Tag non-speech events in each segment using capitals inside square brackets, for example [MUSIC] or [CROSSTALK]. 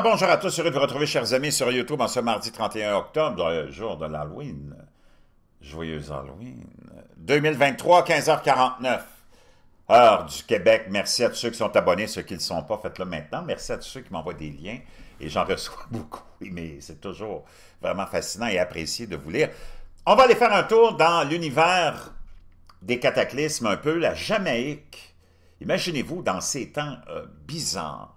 bonjour à tous, heureux de vous retrouver chers amis sur YouTube en ce mardi 31 octobre, le jour de l'Halloween. Joyeuse Halloween. 2023, 15h49, heure du Québec. Merci à tous ceux qui sont abonnés, ceux qui ne le sont pas, faites-le maintenant. Merci à tous ceux qui m'envoient des liens et j'en [LAUGHS] reçois beaucoup, mais c'est toujours vraiment fascinant et apprécié de vous lire. On va aller faire un tour dans l'univers des cataclysmes un peu, la Jamaïque. Imaginez-vous dans ces temps euh, bizarres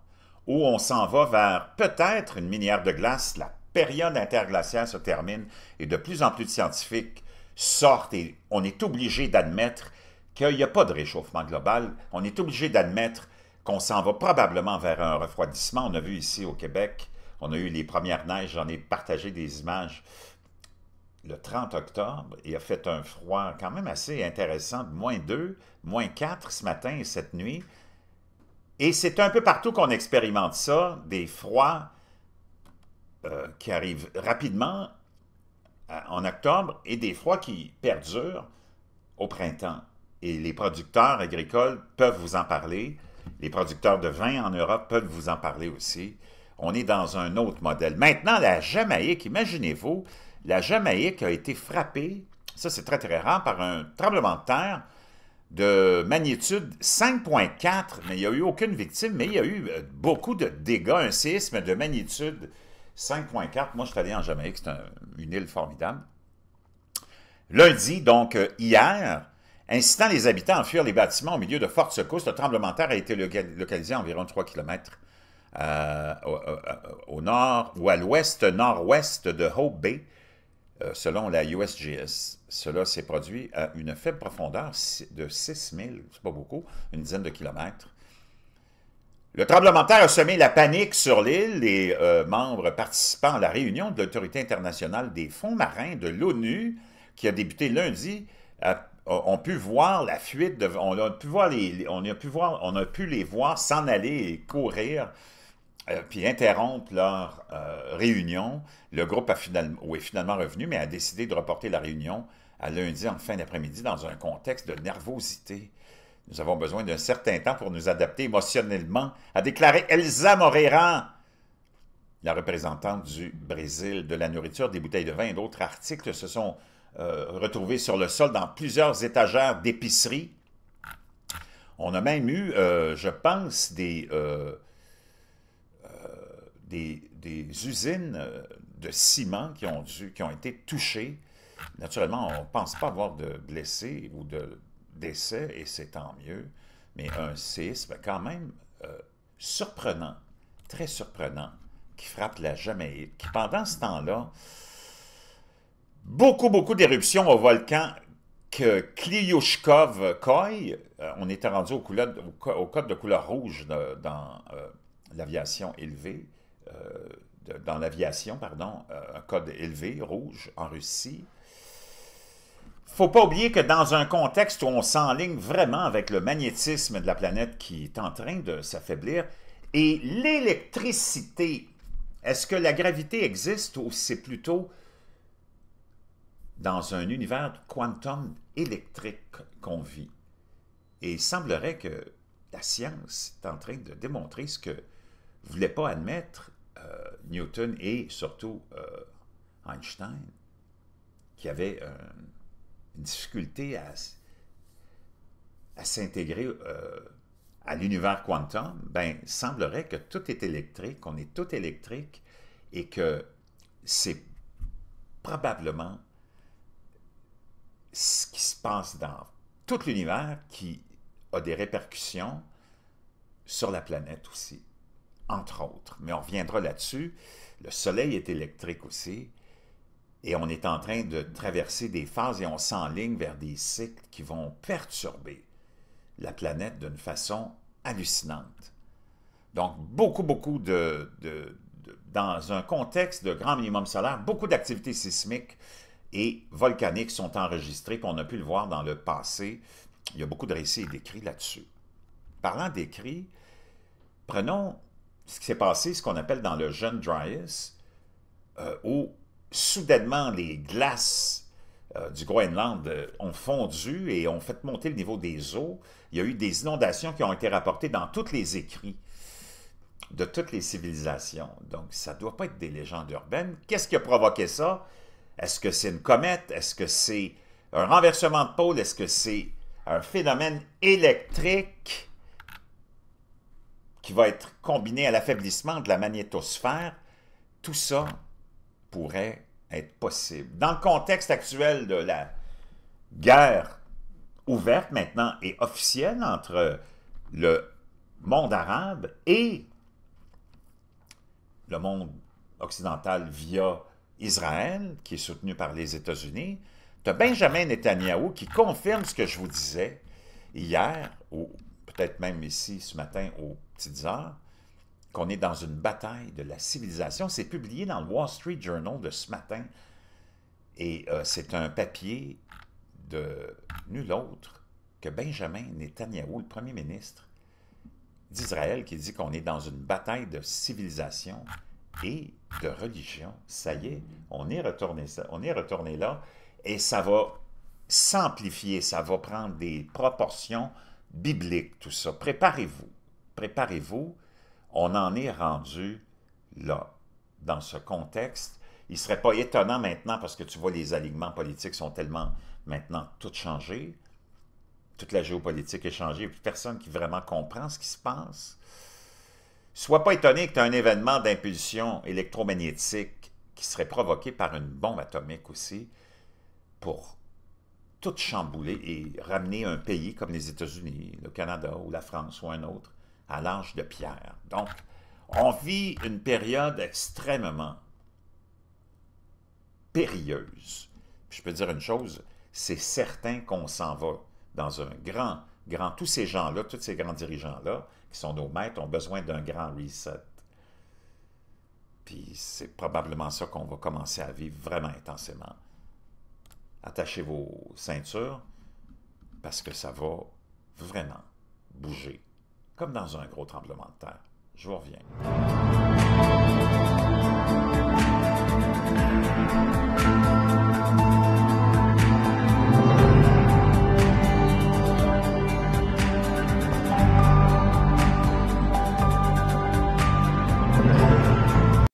où on s'en va vers peut-être une minière de glace. La période interglaciaire se termine et de plus en plus de scientifiques sortent et on est obligé d'admettre qu'il n'y a pas de réchauffement global. On est obligé d'admettre qu'on s'en va probablement vers un refroidissement. On a vu ici au Québec, on a eu les premières neiges, j'en ai partagé des images le 30 octobre. Il a fait un froid quand même assez intéressant moins 2, moins 4 ce matin et cette nuit. Et c'est un peu partout qu'on expérimente ça, des froids euh, qui arrivent rapidement euh, en octobre et des froids qui perdurent au printemps. Et les producteurs agricoles peuvent vous en parler. Les producteurs de vin en Europe peuvent vous en parler aussi. On est dans un autre modèle. Maintenant, la Jamaïque, imaginez-vous, la Jamaïque a été frappée, ça c'est très très rare, par un tremblement de terre de magnitude 5.4, mais il n'y a eu aucune victime, mais il y a eu euh, beaucoup de dégâts, un séisme de magnitude 5.4. Moi, je suis allé en Jamaïque, c'est une île formidable. Lundi, donc euh, hier, incitant les habitants à fuir les bâtiments au milieu de fortes secousses, le tremblement de terre a été localisé à environ 3 km euh, au, nord ou à l'ouest, nord-ouest de Hope Bay, selon la USGS cela s'est produit à une faible profondeur de 6000, c'est pas beaucoup, une dizaine de kilomètres. Le tremblement de terre a semé la panique sur l'île. Les euh, membres participants à la réunion de l'Autorité internationale des fonds marins de l'ONU, qui a débuté lundi, ont pu voir la fuite, pu on, a pu voir, on a pu les voir s'en aller et courir euh, puis interrompre leur euh, réunion. Le groupe a finalement, est finalement revenu, mais a décidé de reporter la réunion à lundi en fin d'après-midi dans un contexte de nervosité. Nous avons besoin d'un certain temps pour nous adapter émotionnellement, a déclaré Elsa Moreira, la représentante du Brésil de la nourriture, des bouteilles de vin et d'autres articles se sont euh, retrouvés sur le sol dans plusieurs étagères d'épicerie. On a même eu, je pense, des, des, usines euh, de ciment qui ont, dû, qui ont été touchées. Naturellement, on ne pense pas avoir de blessés ou de décès, et c'est tant mieux, mais un séisme quand même euh, surprenant, très surprenant, qui frappe la Jamaïque, pendant ce temps-là, beaucoup, beaucoup d'éruptions au volcan que kliushkov Koy, euh, on était rendu au, code de couleur rouge dans l'aviation élevée, euh, dans l'aviation, pardon, euh, un code élevé, rouge, en Russie. Faut pas oublier que dans un contexte où on s'enligne vraiment avec le magnétisme de la planète qui est en train de s'affaiblir, et l'électricité, est-ce que la gravité existe ou c'est plutôt dans un univers quantum électrique qu'on vit? Et il semblerait que la science est en train de démontrer ce que voulait pas admettre euh, Newton et surtout euh, Einstein, qui avait euh, une difficulté à, s'intégrer à l'univers quantum, ben, semblerait que tout est électrique, qu'on est tout électrique et que c'est probablement ce qui se passe dans tout l'univers qui a des répercussions sur la planète aussi entre autres. Mais on reviendra là-dessus. Le soleil est électrique aussi. Et on est en train de traverser des phases et on s'enligne vers des cycles qui vont perturber la planète d'une façon hallucinante. Donc, beaucoup, beaucoup de, Dans un contexte de grand minimum solaire, beaucoup d'activités sismiques et volcaniques sont enregistrées, qu'on on a pu le voir dans le passé. Il y a beaucoup de récits et d'écrits là-dessus. Parlant d'écrits, prenons ce qui s'est passé, ce qu'on appelle dans le jeune Dryas, euh, où soudainement les glaces euh, du Groenland euh, ont fondu et ont fait monter le niveau des eaux. Il y a eu des inondations qui ont été rapportées dans tous les écrits de toutes les civilisations. Donc, ça ne doit pas être des légendes urbaines. Qu'est-ce qui a provoqué ça? Est-ce que c'est une comète? Est-ce que c'est un renversement de pôle? Est-ce que c'est un phénomène électrique? qui va être combiné à l'affaiblissement de la magnétosphère, tout ça pourrait être possible. Dans le contexte actuel de la guerre ouverte maintenant et officielle entre le monde arabe et le monde occidental via Israël, qui est soutenu par les États-Unis, tu as Benjamin Netanyahu qui confirme ce que je vous disais hier, ou peut-être même ici ce matin aux petites heures, qu'on est dans une bataille de la civilisation. C'est publié dans le Wall Street Journal de ce matin. Et euh, c'est un papier de nul autre que Benjamin Netanyahu, le premier ministre d'Israël, qui dit qu'on est dans une bataille de civilisation et de religion. Ça y est, on est retourné, on est retourné là et ça va s'amplifier, ça va prendre des proportions biblique, tout ça. Préparez-vous, préparez-vous. On en est rendu là, dans ce contexte. Il ne serait pas étonnant maintenant, parce que tu vois, les alignements politiques sont tellement maintenant tout changé, Toute la géopolitique est changée. Il n'y a plus personne qui vraiment comprend ce qui se passe. Sois pas étonné que tu as un événement d'impulsion électromagnétique qui serait provoqué par une bombe atomique aussi pour tout chambouler et ramener un pays comme les États-Unis, le Canada ou la France ou un autre à l'âge de pierre. Donc, on vit une période extrêmement périlleuse. je peux dire une chose, c'est certain qu'on s'en va dans un grand, grand... Tous ces gens-là, tous ces grands dirigeants-là, qui sont nos maîtres, ont besoin d'un grand reset. Puis c'est probablement ça qu'on va commencer à vivre vraiment intensément attachez vos ceintures parce que ça va vraiment bouger, comme dans un gros tremblement de terre. Je vous reviens.